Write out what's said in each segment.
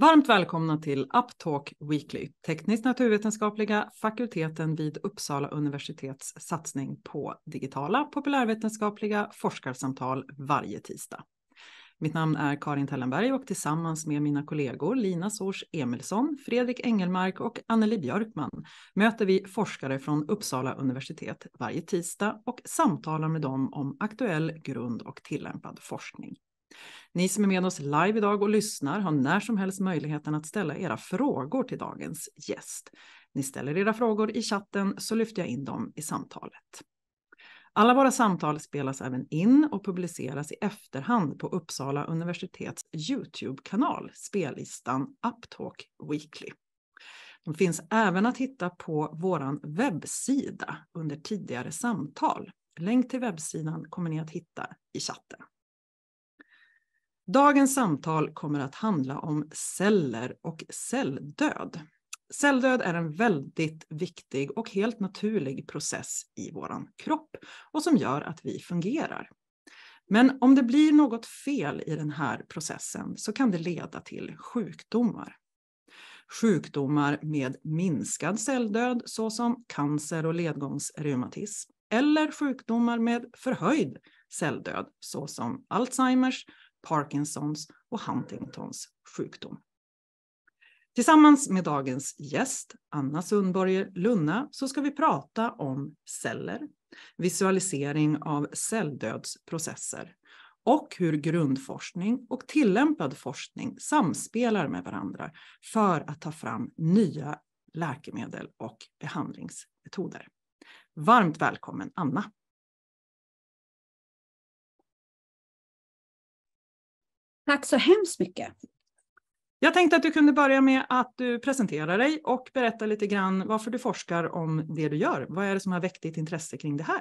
Varmt välkomna till Uptalk Weekly, tekniskt naturvetenskapliga fakulteten vid Uppsala universitets satsning på digitala populärvetenskapliga forskarsamtal varje tisdag. Mitt namn är Karin Tellenberg och tillsammans med mina kollegor Lina Sors Emilsson, Fredrik Engelmark och Anneli Björkman möter vi forskare från Uppsala universitet varje tisdag och samtalar med dem om aktuell grund och tillämpad forskning. Ni som är med oss live idag och lyssnar har när som helst möjligheten att ställa era frågor till dagens gäst. Ni ställer era frågor i chatten så lyfter jag in dem i samtalet. Alla våra samtal spelas även in och publiceras i efterhand på Uppsala universitets Youtube-kanal Spellistan Uptalk Weekly. De finns även att hitta på vår webbsida under tidigare samtal. Länk till webbsidan kommer ni att hitta i chatten. Dagens samtal kommer att handla om celler och celldöd. Celldöd är en väldigt viktig och helt naturlig process i vår kropp och som gör att vi fungerar. Men om det blir något fel i den här processen så kan det leda till sjukdomar. Sjukdomar med minskad celldöd såsom cancer och ledgångsreumatism eller sjukdomar med förhöjd celldöd såsom Alzheimers Parkinsons och Huntingtons sjukdom. Tillsammans med dagens gäst, Anna Sundborg Lunna, så ska vi prata om celler, visualisering av celldödsprocesser och hur grundforskning och tillämpad forskning samspelar med varandra för att ta fram nya läkemedel och behandlingsmetoder. Varmt välkommen Anna! Tack så hemskt mycket. Jag tänkte att du kunde börja med att du presenterar dig och berätta lite grann varför du forskar om det du gör. Vad är det som har väckt ditt intresse kring det här?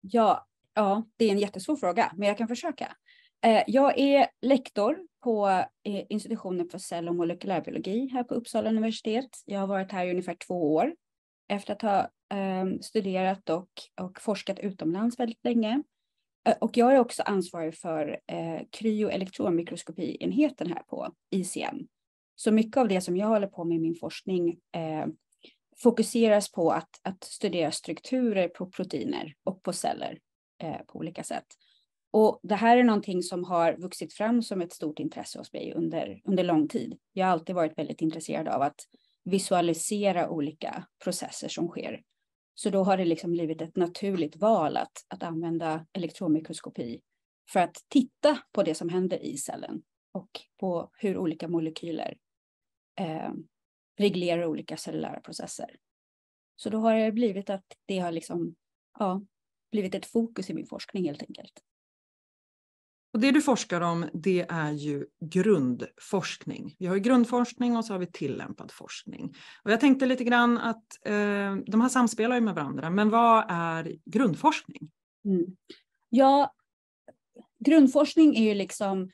Ja, ja det är en jättesvår fråga, men jag kan försöka. Eh, jag är lektor på eh, institutionen för cell och molekylärbiologi här på Uppsala universitet. Jag har varit här i ungefär två år efter att ha ehm, studerat och, och forskat utomlands väldigt länge. Eh, och jag är också ansvarig för eh, kryoelektronmikroskopienheten här på ICM. Så mycket av det som jag håller på med i min forskning eh, fokuseras på att, att, studera strukturer på proteiner och på celler eh, på olika sätt. Och det här är någonting som har vuxit fram som ett stort intresse hos mig under, under lång tid. Jag har alltid varit väldigt intresserad av att visualisera olika processer som sker så då har det liksom blivit ett naturligt val att, att använda elektronmikroskopi för att titta på det som händer i cellen och på hur olika molekyler eh, reglerar olika cellulära processer. Så då har det blivit att det har liksom, ja, blivit ett fokus i min forskning helt enkelt. Och det du forskar om det är ju grundforskning. Vi har grundforskning och så har vi tillämpad forskning. Och jag tänkte lite grann att eh, de här samspelar ju med varandra, men vad är grundforskning? Mm. Ja, grundforskning är ju liksom,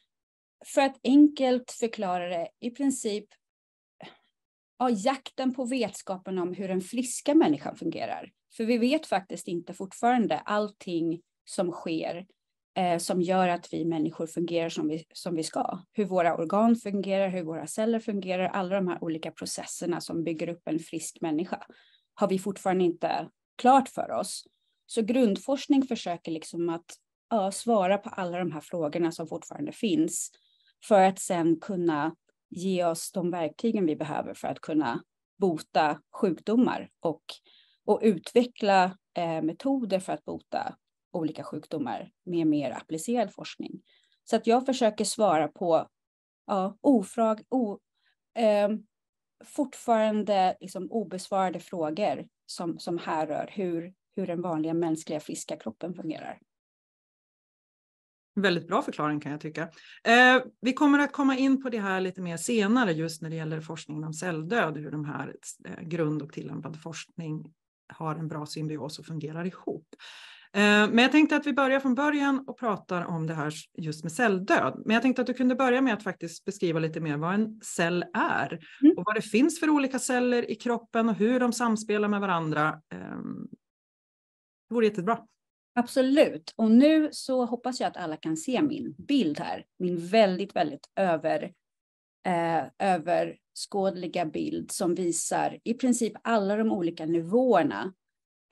för att enkelt förklara det, i princip ja, jakten på vetskapen om hur den friska människan fungerar. För vi vet faktiskt inte fortfarande allting som sker eh, som gör att vi människor fungerar som vi, som vi ska. Hur våra organ fungerar, hur våra celler fungerar, alla de här olika processerna som bygger upp en frisk människa har vi fortfarande inte klart för oss. Så grundforskning försöker liksom att ja, svara på alla de här frågorna som fortfarande finns för att sen kunna ge oss de verktygen vi behöver för att kunna bota sjukdomar och, och utveckla eh, metoder för att bota olika sjukdomar med mer applicerad forskning. Så att jag försöker svara på ja, ofrag, o, eh, fortfarande liksom obesvarade frågor som, som härrör hur, hur den vanliga mänskliga friska kroppen fungerar. Väldigt bra förklaring kan jag tycka. Eh, vi kommer att komma in på det här lite mer senare just när det gäller forskningen om celldöd, hur de här eh, grund och tillämpad forskning har en bra symbios och fungerar ihop. Eh, men jag tänkte att vi börjar från början och pratar om det här just med celldöd. Men jag tänkte att du kunde börja med att faktiskt beskriva lite mer vad en cell är mm. och vad det finns för olika celler i kroppen och hur de samspelar med varandra. Ehm, det vore jättebra. Absolut. Och nu så hoppas jag att alla kan se min bild här. Min väldigt, väldigt över, eh, överskådliga bild som visar i princip alla de olika nivåerna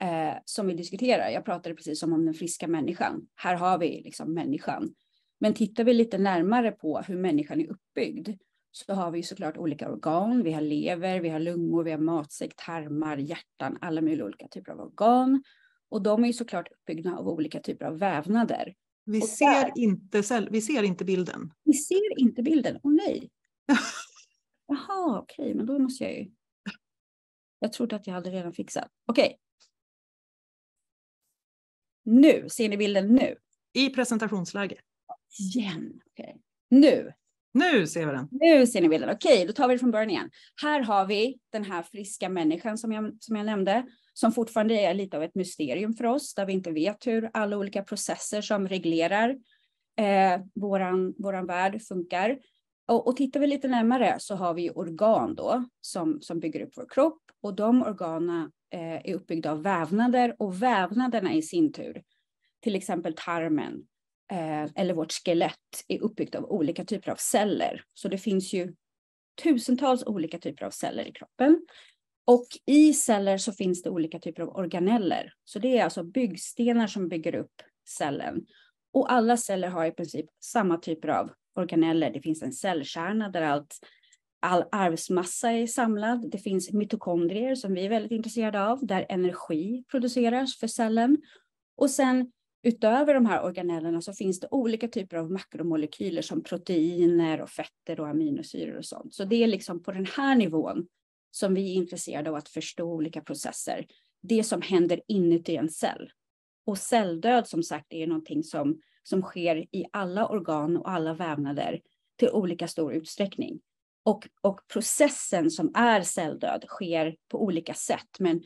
eh, som vi diskuterar. Jag pratade precis om, om den friska människan. Här har vi liksom människan. Men tittar vi lite närmare på hur människan är uppbyggd så har vi såklart olika organ. Vi har lever, vi har lungor, vi har matsäck, tarmar, hjärtan, alla möjliga olika typer av organ. Och de är såklart uppbyggda av olika typer av vävnader. Vi där, ser, inte vi ser inte bilden. Vi ser inte bilden, åh nej. Jaha, okej, okay, men då måste jag ju... Jag trodde att jag hade redan fixat. Okej, nu, ser ni bilden nu? I presentationsläge. Igen, okay. Nu. Nu ser vi den. Nu ser ni bilden. Okej, okay, då tar vi det från början igen. Här har vi den här friska människan som jag, som jag nämnde, som fortfarande är lite av ett mysterium för oss, där vi inte vet hur alla olika processer som reglerar eh, våran, våran värld funkar. Och, och tittar vi lite närmare så har vi organ då som, som bygger upp vår kropp och de organen Eh, är uppbyggda av vävnader och vävnaderna i sin tur, till exempel tarmen eh, eller vårt skelett, är uppbyggt av olika typer av celler. Så det finns ju tusentals olika typer av celler i kroppen. Och i celler så finns det olika typer av organeller. Så det är alltså byggstenar som bygger upp cellen. Och alla celler har i princip samma typer av organeller. Det finns en cellkärna där allt all arvsmassa är samlad. Det finns mitokondrier som vi är väldigt intresserade av, där energi produceras för cellen. Och sen utöver de här organellerna så finns det olika typer av makromolekyler som proteiner och fetter och aminosyror och sånt. Så det är liksom på den här nivån som vi är intresserade av att förstå olika processer. Det som händer inuti en cell. Och celldöd som sagt är någonting som, som sker i alla organ och alla vävnader till olika stor utsträckning. Och, och processen som är celldöd sker på olika sätt, men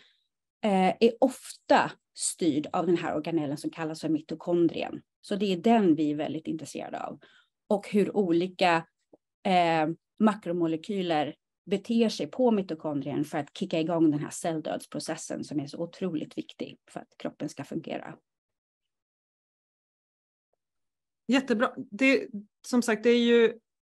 eh, är ofta styrd av den här organellen som kallas för mitokondrien. Så det är den vi är väldigt intresserade av. Och hur olika eh, makromolekyler beter sig på mitokondrien för att kicka igång den här celldödsprocessen som är så otroligt viktig för att kroppen ska fungera. Jättebra. Det, som sagt, det är ju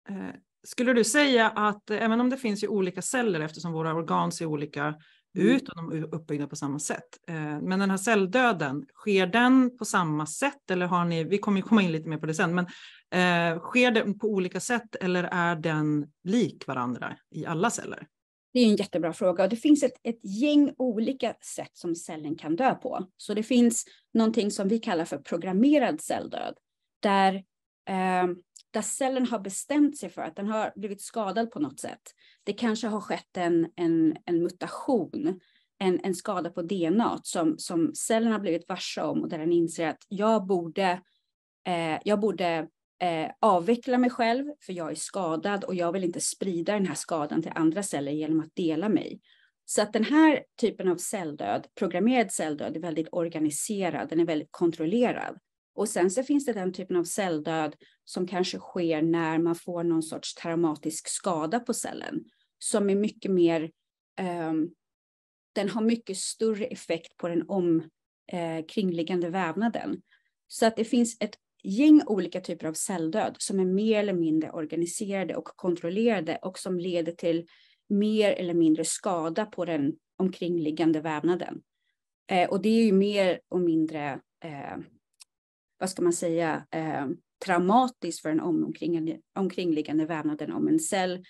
eh, skulle du säga att även om det finns ju olika celler eftersom våra organ ser olika mm. ut och de är uppbyggda på samma sätt. Eh, men den här celldöden, sker den på samma sätt eller har ni, vi kommer ju komma in lite mer på det sen, men eh, sker den på olika sätt eller är den lik varandra i alla celler? Det är en jättebra fråga och det finns ett, ett gäng olika sätt som cellen kan dö på. Så det finns någonting som vi kallar för programmerad celldöd där Eh, där cellen har bestämt sig för att den har blivit skadad på något sätt. Det kanske har skett en, en, en mutation, en, en skada på DNA som, som cellen har blivit varse om och där den inser att jag borde, eh, jag borde eh, avveckla mig själv för jag är skadad och jag vill inte sprida den här skadan till andra celler genom att dela mig. Så att den här typen av celldöd, programmerad celldöd, är väldigt organiserad, den är väldigt kontrollerad. Och sen så finns det den typen av celldöd som kanske sker när man får någon sorts traumatisk skada på cellen som är mycket mer, um, den har mycket större effekt på den omkringliggande eh, vävnaden. Så att det finns ett gäng olika typer av celldöd som är mer eller mindre organiserade och kontrollerade och som leder till mer eller mindre skada på den omkringliggande vävnaden. Eh, och det är ju mer och mindre eh, vad ska man säga, eh, traumatiskt för den omkring, omkringliggande vävnaden om en cell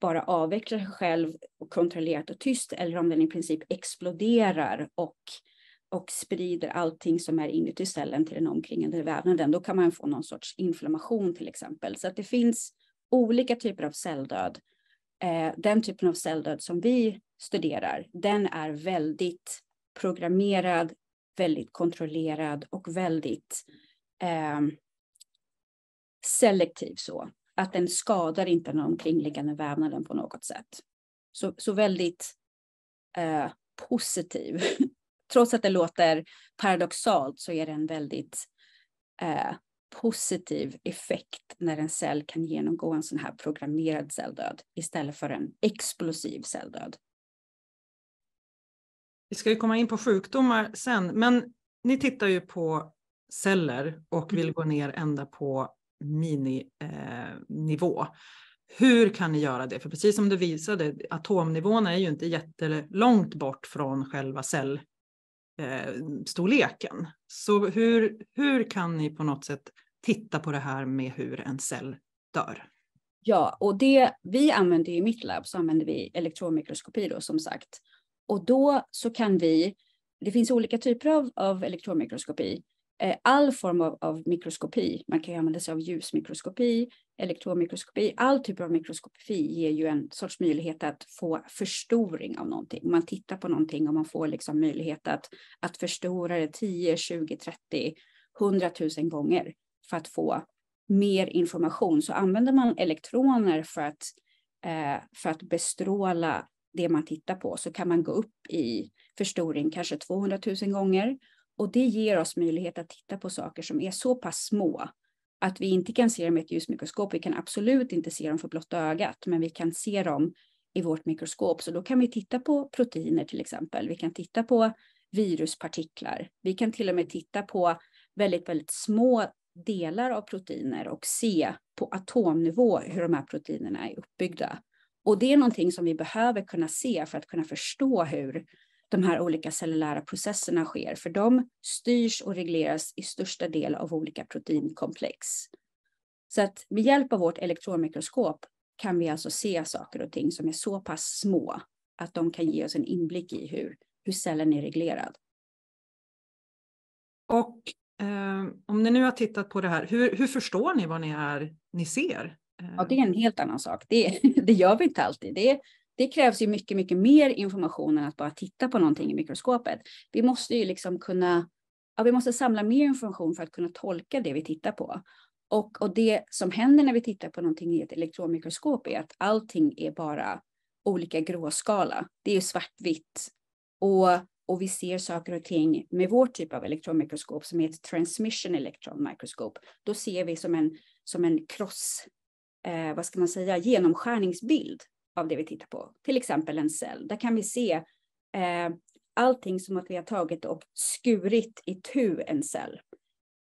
bara avvecklar sig själv och kontrollerat och tyst eller om den i princip exploderar och, och sprider allting som är inuti cellen till den omkringliggande vävnaden. Då kan man få någon sorts inflammation till exempel. Så att det finns olika typer av celldöd. Eh, den typen av celldöd som vi studerar, den är väldigt programmerad väldigt kontrollerad och väldigt eh, selektiv så att den skadar inte den omkringliggande vävnaden på något sätt. Så, så väldigt eh, positiv. Trots att det låter paradoxalt så är det en väldigt eh, positiv effekt när en cell kan genomgå en sån här programmerad celldöd istället för en explosiv celldöd. Vi ska ju komma in på sjukdomar sen, men ni tittar ju på celler och vill mm. gå ner ända på mininivå. Eh, hur kan ni göra det? För precis som du visade, atomnivån är ju inte jättelångt bort från själva cellstorleken. Eh, så hur, hur kan ni på något sätt titta på det här med hur en cell dör? Ja, och det vi använder i mitt labb så använder vi elektronmikroskopi då som sagt. Och då så kan vi, det finns olika typer av, av elektronmikroskopi. Eh, all form av, av mikroskopi, man kan ju använda sig av ljusmikroskopi, elektronmikroskopi, all typ av mikroskopi ger ju en sorts möjlighet att få förstoring av någonting. Man tittar på någonting och man får liksom möjlighet att, att förstora det 10, 20, 30, 100 000 gånger för att få mer information. Så använder man elektroner för att, eh, för att bestråla det man tittar på så kan man gå upp i förstoring kanske 200 000 gånger. Och det ger oss möjlighet att titta på saker som är så pass små att vi inte kan se dem med ett ljusmikroskop. Vi kan absolut inte se dem för blotta ögat, men vi kan se dem i vårt mikroskop. Så då kan vi titta på proteiner till exempel. Vi kan titta på viruspartiklar. Vi kan till och med titta på väldigt, väldigt små delar av proteiner och se på atomnivå hur de här proteinerna är uppbyggda. Och det är någonting som vi behöver kunna se för att kunna förstå hur de här olika cellulära processerna sker, för de styrs och regleras i största del av olika proteinkomplex. Så att med hjälp av vårt elektronmikroskop kan vi alltså se saker och ting som är så pass små att de kan ge oss en inblick i hur, hur cellen är reglerad. Och eh, om ni nu har tittat på det här, hur, hur förstår ni vad ni, är, ni ser? Ja, det är en helt annan sak. Det, det gör vi inte alltid. Det, det krävs ju mycket, mycket mer information än att bara titta på någonting i mikroskopet. Vi måste ju liksom kunna, ja, vi måste samla mer information för att kunna tolka det vi tittar på. Och, och det som händer när vi tittar på någonting i ett elektronmikroskop är att allting är bara olika gråskala. Det är svartvitt och, och vi ser saker och ting med vår typ av elektronmikroskop som heter transmission electron microscope. Då ser vi som en, som en kross eh, vad ska man säga, genomskärningsbild av det vi tittar på, till exempel en cell. Där kan vi se eh, allting som att vi har tagit och skurit i tu en cell.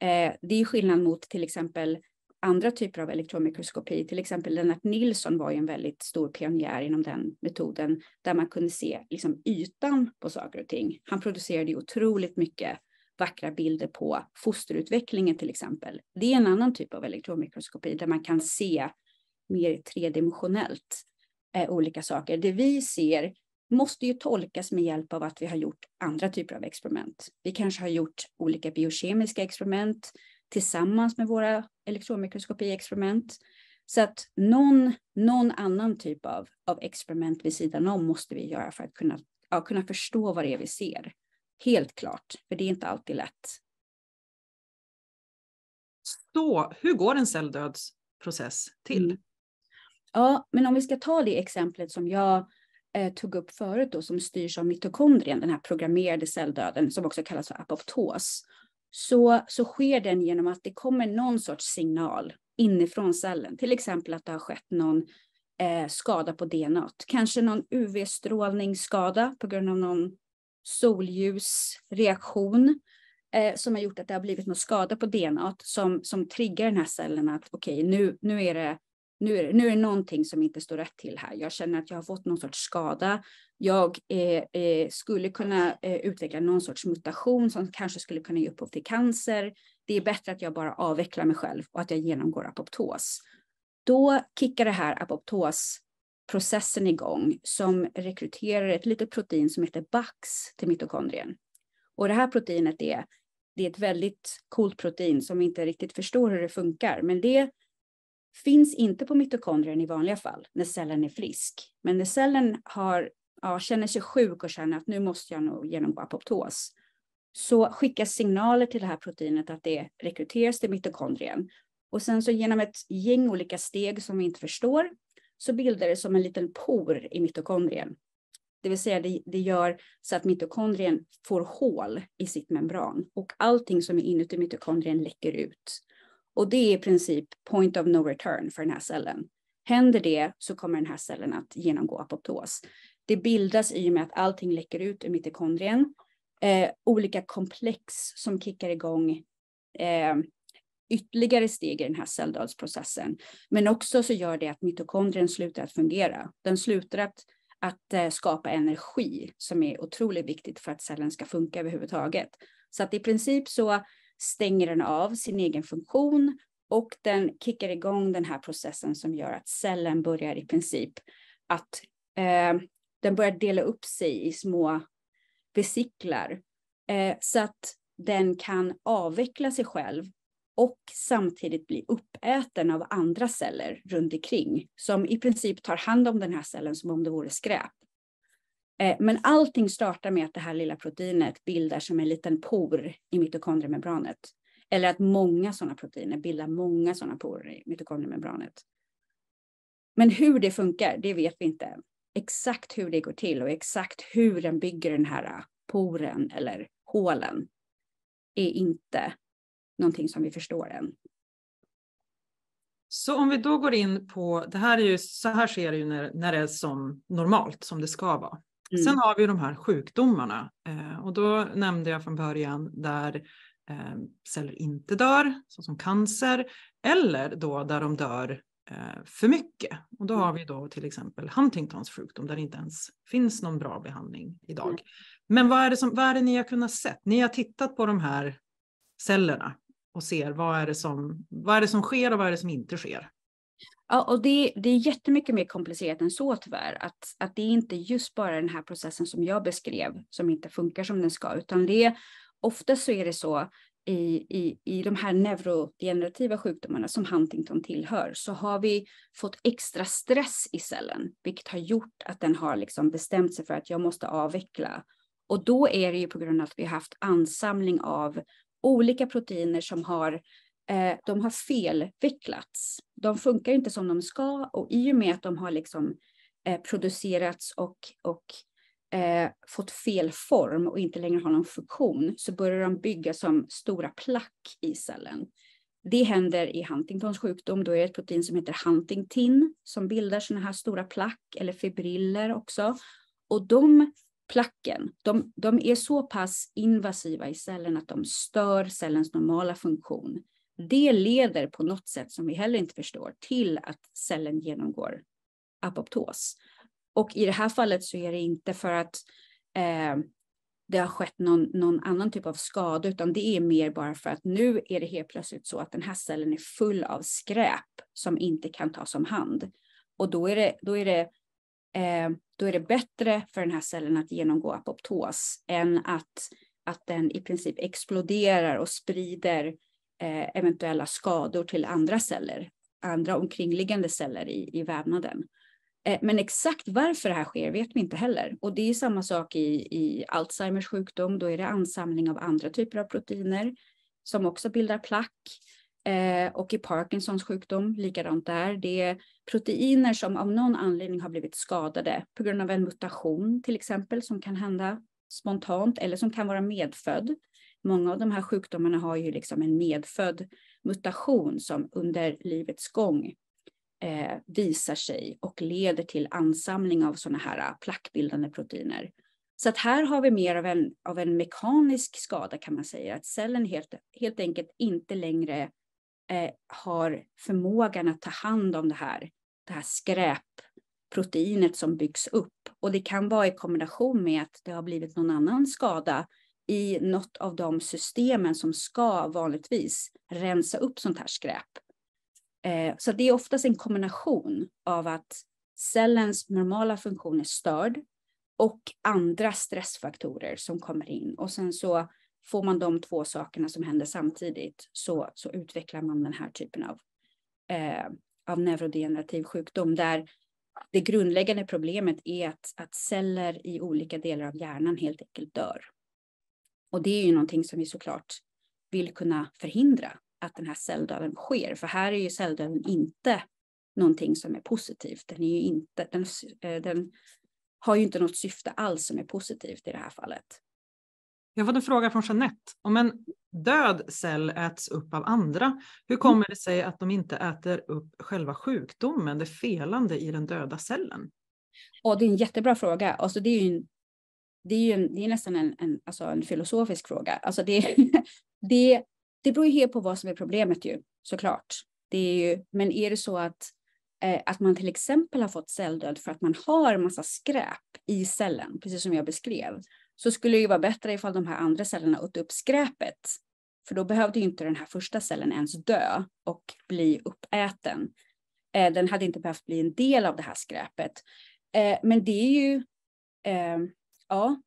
Eh, det är skillnad mot till exempel andra typer av elektronmikroskopi, till exempel Lennart Nilsson var ju en väldigt stor pionjär inom den metoden där man kunde se liksom ytan på saker och ting. Han producerade ju otroligt mycket vackra bilder på fosterutvecklingen till exempel. Det är en annan typ av elektronmikroskopi där man kan se mer tredimensionellt eh, olika saker. Det vi ser måste ju tolkas med hjälp av att vi har gjort andra typer av experiment. Vi kanske har gjort olika biokemiska experiment tillsammans med våra elektronmikroskopiexperiment. Så att någon, någon annan typ av, av experiment vid sidan om måste vi göra för att kunna, ja, kunna förstå vad det är vi ser. Helt klart, för det är inte alltid lätt. Så hur går en celldödsprocess till? Mm. Ja, men om vi ska ta det exemplet som jag eh, tog upp förut då, som styrs av mitokondrien, den här programmerade celldöden som också kallas för apoptos, så, så sker den genom att det kommer någon sorts signal inifrån cellen, till exempel att det har skett någon eh, skada på DNA, kanske någon UV-strålningsskada på grund av någon solljusreaktion eh, som har gjort att det har blivit någon skada på DNA som, som triggar den här cellen att okej, okay, nu, nu är det nu är, det, nu är det någonting som inte står rätt till här. Jag känner att jag har fått någon sorts skada. Jag eh, eh, skulle kunna eh, utveckla någon sorts mutation som kanske skulle kunna ge upphov till cancer. Det är bättre att jag bara avvecklar mig själv och att jag genomgår apoptos. Då kickar det här apoptosprocessen igång som rekryterar ett litet protein som heter BAX till mitokondrien. Och det här proteinet är, det är ett väldigt coolt protein som vi inte riktigt förstår hur det funkar, men det finns inte på mitokondrien i vanliga fall när cellen är frisk. Men när cellen har, ja, känner sig sjuk och känner att nu måste jag nog genomgå apoptos så skickas signaler till det här proteinet att det rekryteras till mitokondrien. Och sen så genom ett gäng olika steg som vi inte förstår så bildar det som en liten por i mitokondrien. Det vill säga det, det gör så att mitokondrien får hål i sitt membran och allting som är inuti mitokondrien läcker ut. Och det är i princip point of no return för den här cellen. Händer det så kommer den här cellen att genomgå apoptos. Det bildas i och med att allting läcker ut ur mitokondrien. Eh, olika komplex som kickar igång eh, ytterligare steg i den här celldödsprocessen. Men också så gör det att mitokondrien slutar att fungera. Den slutar att, att eh, skapa energi som är otroligt viktigt för att cellen ska funka överhuvudtaget. Så att i princip så stänger den av sin egen funktion och den kickar igång den här processen som gör att cellen börjar i princip att eh, den börjar dela upp sig i små besiklar eh, så att den kan avveckla sig själv och samtidigt bli uppäten av andra celler runt omkring som i princip tar hand om den här cellen som om det vore skräp. Eh, men allting startar med att det här lilla proteinet bildar som en liten por i mitokondriemembranet. Eller att många sådana proteiner bildar många sådana porer i mitokondriemembranet. Men hur det funkar, det vet vi inte. Exakt hur det går till och exakt hur den bygger den här ah, poren eller hålen är inte någonting som vi förstår än. Så om vi då går in på, det här är ju, så här ser det ju när, när det är som normalt, som det ska vara. Mm. Sen har vi de här sjukdomarna eh, och då nämnde jag från början där eh, celler inte dör, såsom cancer, eller då där de dör eh, för mycket. Och då har vi då till exempel Huntingtons sjukdom där det inte ens finns någon bra behandling idag. Mm. Men vad är, det som, vad är det ni har kunnat se? Ni har tittat på de här cellerna och ser vad är, det som, vad är det som sker och vad är det som inte sker? Ja, och det, det är jättemycket mer komplicerat än så tyvärr. Att, att det är inte just bara den här processen som jag beskrev som inte funkar som den ska, utan det är oftast så är det så i, i, i de här neurodegenerativa sjukdomarna som Huntington tillhör så har vi fått extra stress i cellen, vilket har gjort att den har liksom bestämt sig för att jag måste avveckla. Och då är det ju på grund av att vi har haft ansamling av olika proteiner som har Eh, de har felvecklats. De funkar inte som de ska och i och med att de har liksom, eh, producerats och, och eh, fått fel form och inte längre har någon funktion så börjar de bygga som stora plack i cellen. Det händer i Huntingtons sjukdom. Då är det ett protein som heter Huntingtin som bildar sådana här stora plack eller fibriller också. Och de placken, de, de, är så pass invasiva i cellen att de stör cellens normala funktion. Det leder på något sätt som vi heller inte förstår till att cellen genomgår apoptos. Och i det här fallet så är det inte för att eh, det har skett någon, någon, annan typ av skada, utan det är mer bara för att nu är det helt plötsligt så att den här cellen är full av skräp som inte kan tas om hand. Och då är det, då är det, eh, då är det bättre för den här cellen att genomgå apoptos än att, att den i princip exploderar och sprider Eh, eventuella skador till andra celler, andra omkringliggande celler i, i vävnaden. Eh, men exakt varför det här sker vet vi inte heller. Och det är samma sak i, i Alzheimers sjukdom. Då är det ansamling av andra typer av proteiner som också bildar plack. Eh, och i Parkinsons sjukdom, likadant där. Det är proteiner som av någon anledning har blivit skadade på grund av en mutation till exempel som kan hända spontant eller som kan vara medfödd många av de här sjukdomarna har ju liksom en medfödd mutation som under livets gång eh, visar sig och leder till ansamling av sådana här ah, plackbildande proteiner. Så att här har vi mer av en, av en mekanisk skada kan man säga, att cellen helt, helt enkelt inte längre eh, har förmågan att ta hand om det här, det här skräpproteinet som byggs upp. Och det kan vara i kombination med att det har blivit någon annan skada i något av de systemen som ska vanligtvis rensa upp sånt här skräp. Eh, så det är oftast en kombination av att cellens normala funktion är störd och andra stressfaktorer som kommer in och sen så får man de två sakerna som händer samtidigt så, så utvecklar man den här typen av, eh, av neurodegenerativ sjukdom där det grundläggande problemet är att, att celler i olika delar av hjärnan helt enkelt dör. Och det är ju någonting som vi såklart vill kunna förhindra att den här celldöden sker. För här är ju celldöden inte någonting som är positivt. Den, är ju inte, den, eh, den har ju inte något syfte alls som är positivt i det här fallet. Jag har fått en fråga från Jeanette. Om en död cell äts upp av andra, hur kommer mm. det sig att de inte äter upp själva sjukdomen, det felande i den döda cellen? Och det är en jättebra fråga. Alltså det är en det är ju en, det är nästan en, en, alltså en filosofisk fråga. Alltså det, det, det beror ju helt på vad som är problemet ju, såklart. Det är ju, men är det så att, eh, att man till exempel har fått celldöd för att man har massa skräp i cellen, precis som jag beskrev, så skulle det ju vara bättre ifall de här andra cellerna åt upp skräpet. För då behövde ju inte den här första cellen ens dö och bli uppäten. Eh, den hade inte behövt bli en del av det här skräpet. Eh, men det är ju eh, Ja,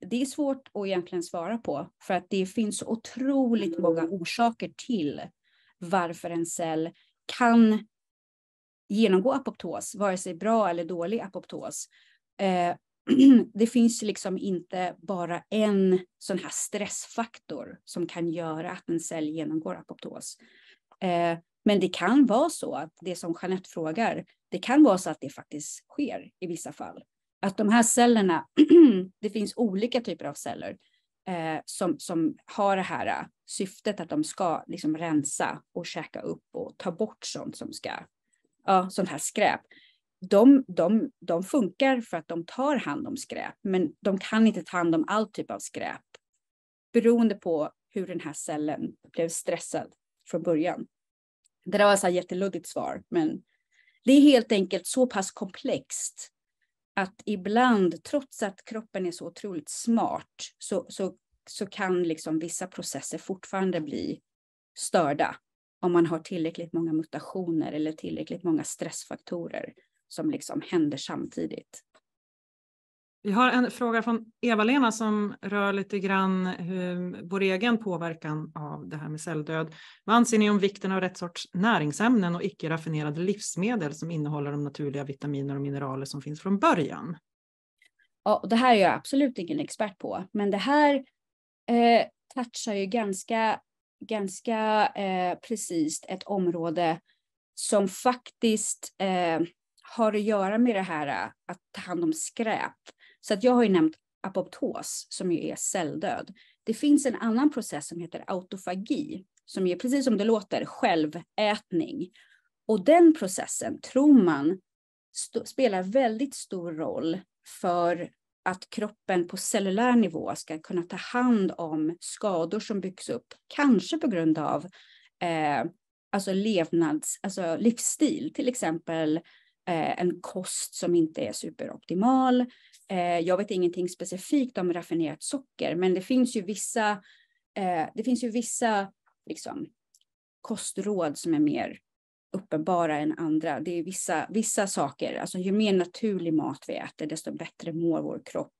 det är svårt att egentligen svara på för att det finns otroligt mm. många orsaker till varför en cell kan genomgå apoptos, vare sig bra eller dålig apoptos. Eh, det finns liksom inte bara en sån här stressfaktor som kan göra att en cell genomgår apoptos. Eh, men det kan vara så att det som Jeanette frågar, det kan vara så att det faktiskt sker i vissa fall. Att de här cellerna, det finns olika typer av celler eh, som, som har det här eh, syftet att de ska liksom rensa och käka upp och ta bort sånt som ska, ja, sånt här skräp. De, de, de funkar för att de tar hand om skräp, men de kan inte ta hand om all typ av skräp beroende på hur den här cellen blev stressad från början. Det där var ett jätteluddigt svar, men det är helt enkelt så pass komplext att ibland, trots att kroppen är så otroligt smart, så, så, så kan liksom vissa processer fortfarande bli störda om man har tillräckligt många mutationer eller tillräckligt många stressfaktorer som liksom händer samtidigt. Vi har en fråga från Eva-Lena som rör lite grann vår egen påverkan av det här med celldöd. Vad anser ni om vikten av rätt sorts näringsämnen och icke raffinerade livsmedel som innehåller de naturliga vitaminer och mineraler som finns från början? Ja, det här är jag absolut ingen expert på, men det här eh, touchar ju ganska, ganska eh, precis ett område som faktiskt eh, har att göra med det här eh, att ta hand om skräp så att jag har ju nämnt apoptos som ju är celldöd. Det finns en annan process som heter autofagi som är precis som det låter självätning. Och den processen tror man spelar väldigt stor roll för att kroppen på cellulär nivå ska kunna ta hand om skador som byggs upp, kanske på grund av eh, alltså levnads, alltså livsstil, till exempel eh, en kost som inte är superoptimal, Eh, jag vet ingenting specifikt om raffinerat socker, men det finns ju vissa, eh, det finns ju vissa liksom, kostråd som är mer uppenbara än andra. Det är vissa, vissa saker, alltså ju mer naturlig mat vi äter, desto bättre mår vår kropp.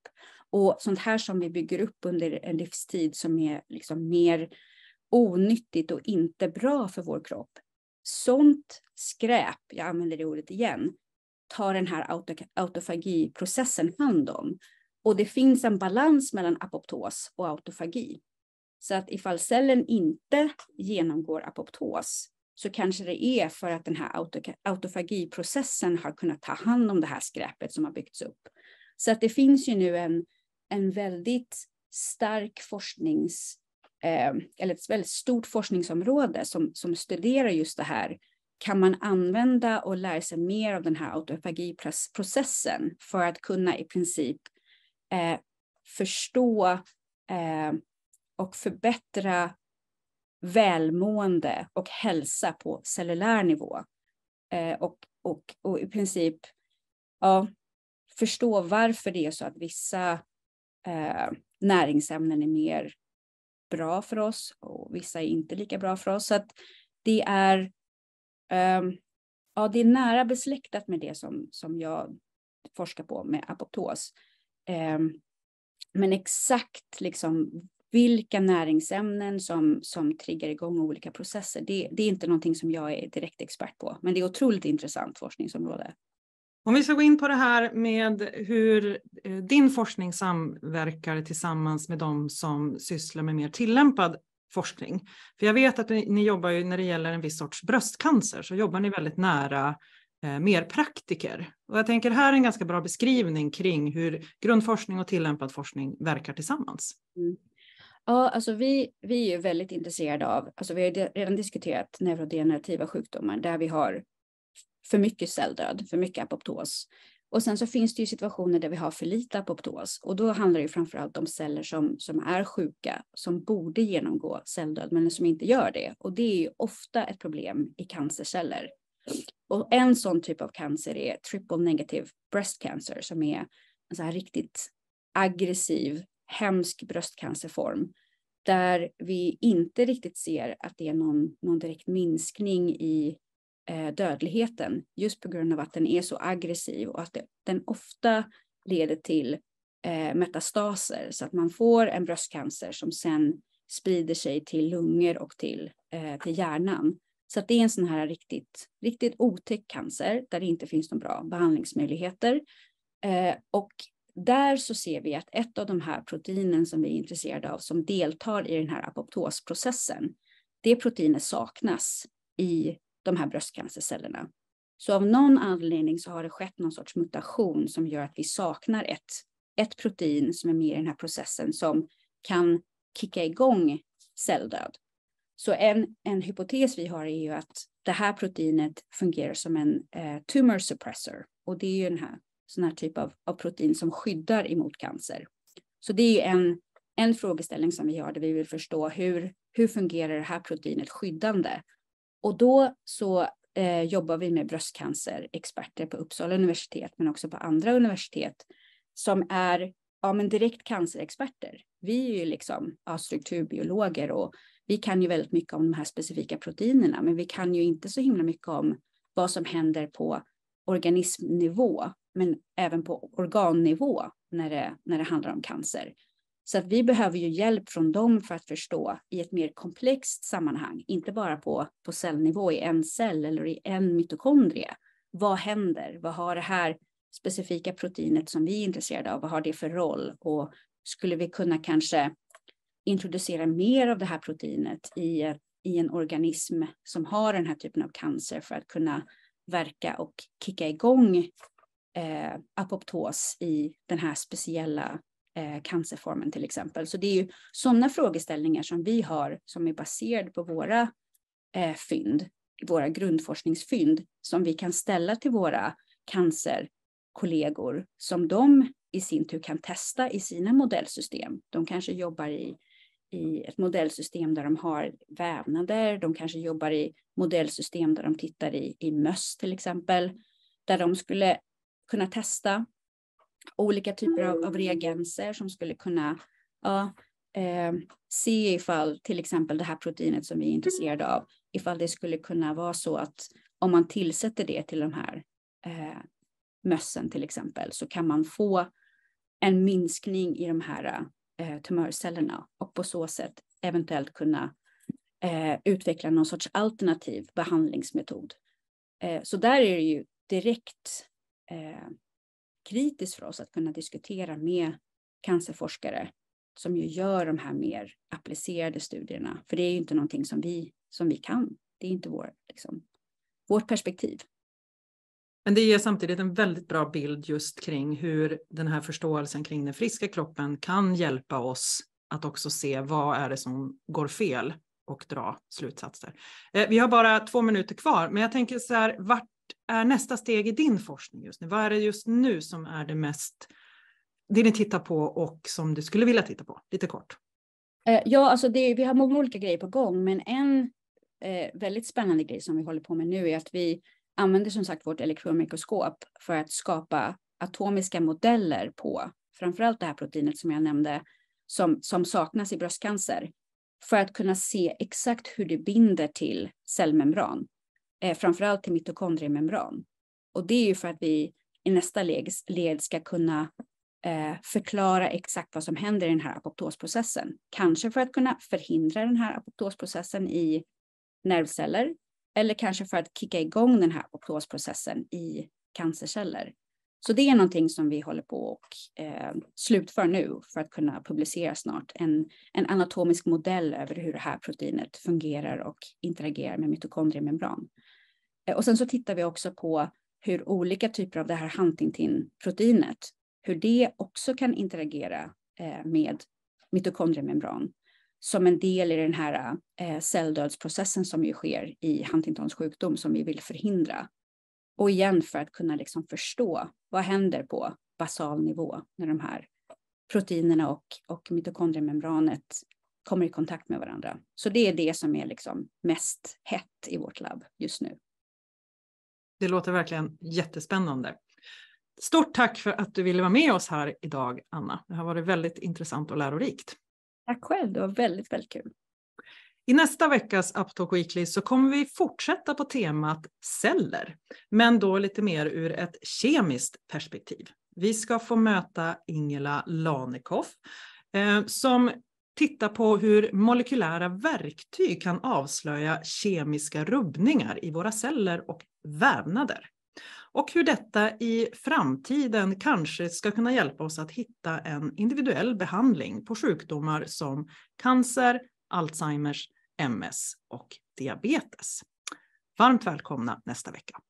Och sånt här som vi bygger upp under en livstid som är liksom mer onyttigt och inte bra för vår kropp. Sånt skräp, jag använder det ordet igen, tar den här auto, autofagiprocessen hand om. Och det finns en balans mellan apoptos och autofagi. Så att ifall cellen inte genomgår apoptos så kanske det är för att den här auto, autofagiprocessen har kunnat ta hand om det här skräpet som har byggts upp. Så att det finns ju nu en, en väldigt stark forsknings, eh, eller ett väldigt stort forskningsområde som, som studerar just det här kan man använda och lära sig mer av den här autofagiprocessen för att kunna i princip eh, förstå eh, och förbättra välmående och hälsa på cellulär nivå. Eh, och, och, och i princip ja, förstå varför det är så att vissa eh, näringsämnen är mer bra för oss och vissa är inte lika bra för oss. Så att det är Ehm, ja, det är nära besläktat med det som, som jag forskar på med apoptos. Ehm, men exakt liksom vilka näringsämnen som, som triggar igång olika processer, det, det är inte någonting som jag är direkt expert på, men det är otroligt intressant forskningsområde. Om vi ska gå in på det här med hur eh, din forskning samverkar tillsammans med de som sysslar med mer tillämpad forskning? För jag vet att ni, ni jobbar ju när det gäller en viss sorts bröstcancer så jobbar ni väldigt nära eh, mer praktiker. Och jag tänker här är en ganska bra beskrivning kring hur grundforskning och tillämpad forskning verkar tillsammans. Mm. Ja, alltså vi, vi är ju väldigt intresserade av, alltså vi har redan diskuterat neurodegenerativa sjukdomar där vi har för mycket celldöd, för mycket apoptos och sen så finns det ju situationer där vi har för lite apoptos och då handlar det framför allt om celler som, som är sjuka, som borde genomgå celldöd men som inte gör det. Och det är ju ofta ett problem i cancerceller. Och en sån typ av cancer är triple negative breast cancer som är en så här riktigt aggressiv, hemsk bröstcancerform där vi inte riktigt ser att det är någon, någon direkt minskning i Eh, dödligheten just på grund av att den är så aggressiv och att den ofta leder till eh, metastaser så att man får en bröstcancer som sen sprider sig till lungor och till, eh, till hjärnan. Så att det är en sån här riktigt, riktigt otäck cancer där det inte finns några bra behandlingsmöjligheter. och där så ser vi att ett av de här proteinen som vi är intresserade av som deltar i den här apoptosprocessen, det proteinet saknas i de här bröstcancercellerna. Så av någon anledning så har det skett någon sorts mutation som gör att vi saknar ett, ett protein som är med i den här processen som kan kicka igång celldöd. Så en, en hypotes vi har är ju att det här proteinet fungerar som en eh, tumor suppressor och det är ju den här sån här typ av, av protein som skyddar emot cancer. Så det är ju en, en frågeställning som vi har där vi vill förstå hur, hur fungerar det här proteinet skyddande och då så eh, jobbar vi med bröstcancerexperter på Uppsala universitet, men också på andra universitet som är ja, men direkt cancerexperter. Vi är ju liksom ja, strukturbiologer och vi kan ju väldigt mycket om de här specifika proteinerna, men vi kan ju inte så himla mycket om vad som händer på organismnivå, men även på organnivå när det, när det handlar om cancer. Så att vi behöver ju hjälp från dem för att förstå i ett mer komplext sammanhang, inte bara på, på cellnivå i en cell eller i en mitokondrie. Vad händer? Vad har det här specifika proteinet som vi är intresserade av, vad har det för roll? Och skulle vi kunna kanske introducera mer av det här proteinet i, i en organism som har den här typen av cancer för att kunna verka och kicka igång eh, apoptos i den här speciella Eh, cancerformen till exempel. Så det är ju sådana frågeställningar som vi har som är baserad på våra eh, fynd, våra grundforskningsfynd som vi kan ställa till våra cancerkollegor som de i sin tur kan testa i sina modellsystem. De kanske jobbar i, i ett modellsystem där de har vävnader, de kanske jobbar i modellsystem där de tittar i, i möss till exempel, där de skulle kunna testa olika typer av, av reagenser som skulle kunna ja, eh, se ifall till exempel det här proteinet som vi är intresserade av, ifall det skulle kunna vara så att om man tillsätter det till de här eh, mössen till exempel så kan man få en minskning i de här eh, tumörcellerna och på så sätt eventuellt kunna eh, utveckla någon sorts alternativ behandlingsmetod. Eh, så där är det ju direkt eh, kritiskt för oss att kunna diskutera med cancerforskare som ju gör de här mer applicerade studierna. För det är ju inte någonting som vi, som vi kan. Det är inte vår, liksom, vårt perspektiv. Men det ger samtidigt en väldigt bra bild just kring hur den här förståelsen kring den friska kroppen kan hjälpa oss att också se vad är det som går fel och dra slutsatser. Eh, vi har bara två minuter kvar, men jag tänker så här, vart är nästa steg i din forskning just nu? Vad är det just nu som är det mest, det ni tittar på och som du skulle vilja titta på? Lite kort. Eh, ja, alltså det, vi har många olika grejer på gång, men en eh, väldigt spännande grej som vi håller på med nu är att vi använder som sagt vårt elektronmikroskop för att skapa atomiska modeller på framförallt det här proteinet som jag nämnde som, som saknas i bröstcancer för att kunna se exakt hur det binder till cellmembran eh, framförallt till mitokondriemembran. Och det är ju för att vi i nästa led ska kunna eh, förklara exakt vad som händer i den här apoptosprocessen. Kanske för att kunna förhindra den här apoptosprocessen i nervceller eller kanske för att kicka igång den här apoptosprocessen i cancerceller. Så det är någonting som vi håller på och eh, slutför nu för att kunna publicera snart en, en anatomisk modell över hur det här proteinet fungerar och interagerar med mitokondriemembran. Eh, och sen så tittar vi också på hur olika typer av det här Huntingtin-proteinet, hur det också kan interagera eh, med mitokondriemembran som en del i den här eh, celldödsprocessen som ju sker i Huntingtons sjukdom som vi vill förhindra. Och igen för att kunna liksom förstå vad händer på basal nivå när de här proteinerna och, och mitokondriemembranet kommer i kontakt med varandra. Så det är det som är liksom mest hett i vårt labb just nu. Det låter verkligen jättespännande. Stort tack för att du ville vara med oss här idag, Anna. Det har varit väldigt intressant och lärorikt. Tack själv, det var väldigt, väldigt kul. I nästa veckas Uptalk Weekly så kommer vi fortsätta på temat celler, men då lite mer ur ett kemiskt perspektiv. Vi ska få möta Ingela Lanekoff eh, som tittar på hur molekylära verktyg kan avslöja kemiska rubbningar i våra celler och vävnader och hur detta i framtiden kanske ska kunna hjälpa oss att hitta en individuell behandling på sjukdomar som cancer, Alzheimers, MS och diabetes. Varmt välkomna nästa vecka.